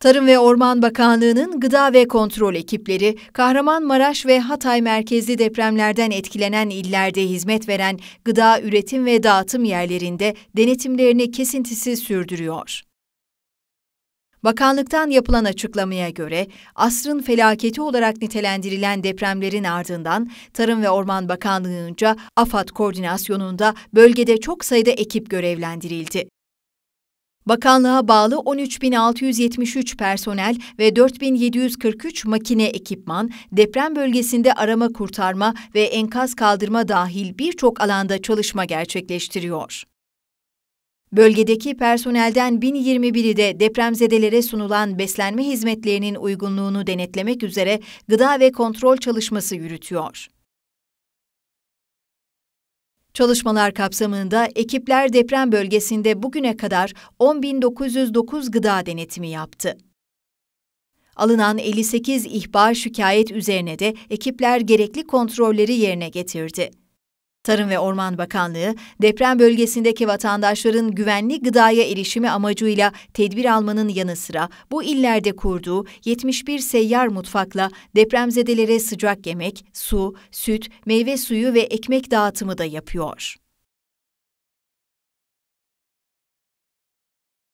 Tarım ve Orman Bakanlığı'nın gıda ve kontrol ekipleri, Kahramanmaraş ve Hatay merkezli depremlerden etkilenen illerde hizmet veren gıda üretim ve dağıtım yerlerinde denetimlerini kesintisiz sürdürüyor. Bakanlıktan yapılan açıklamaya göre, asrın felaketi olarak nitelendirilen depremlerin ardından Tarım ve Orman Bakanlığı'nca AFAD koordinasyonunda bölgede çok sayıda ekip görevlendirildi. Bakanlığa bağlı 13.673 personel ve 4.743 makine ekipman, deprem bölgesinde arama kurtarma ve enkaz kaldırma dahil birçok alanda çalışma gerçekleştiriyor. Bölgedeki personelden 1021'i de depremzedelere sunulan beslenme hizmetlerinin uygunluğunu denetlemek üzere gıda ve kontrol çalışması yürütüyor. Çalışmalar kapsamında ekipler deprem bölgesinde bugüne kadar 10.909 gıda denetimi yaptı. Alınan 58 ihbar şikayet üzerine de ekipler gerekli kontrolleri yerine getirdi. Tarım ve Orman Bakanlığı, deprem bölgesindeki vatandaşların güvenli gıdaya erişimi amacıyla tedbir almanın yanı sıra bu illerde kurduğu 71 seyyar mutfakla depremzedelere sıcak yemek, su, süt, meyve suyu ve ekmek dağıtımı da yapıyor.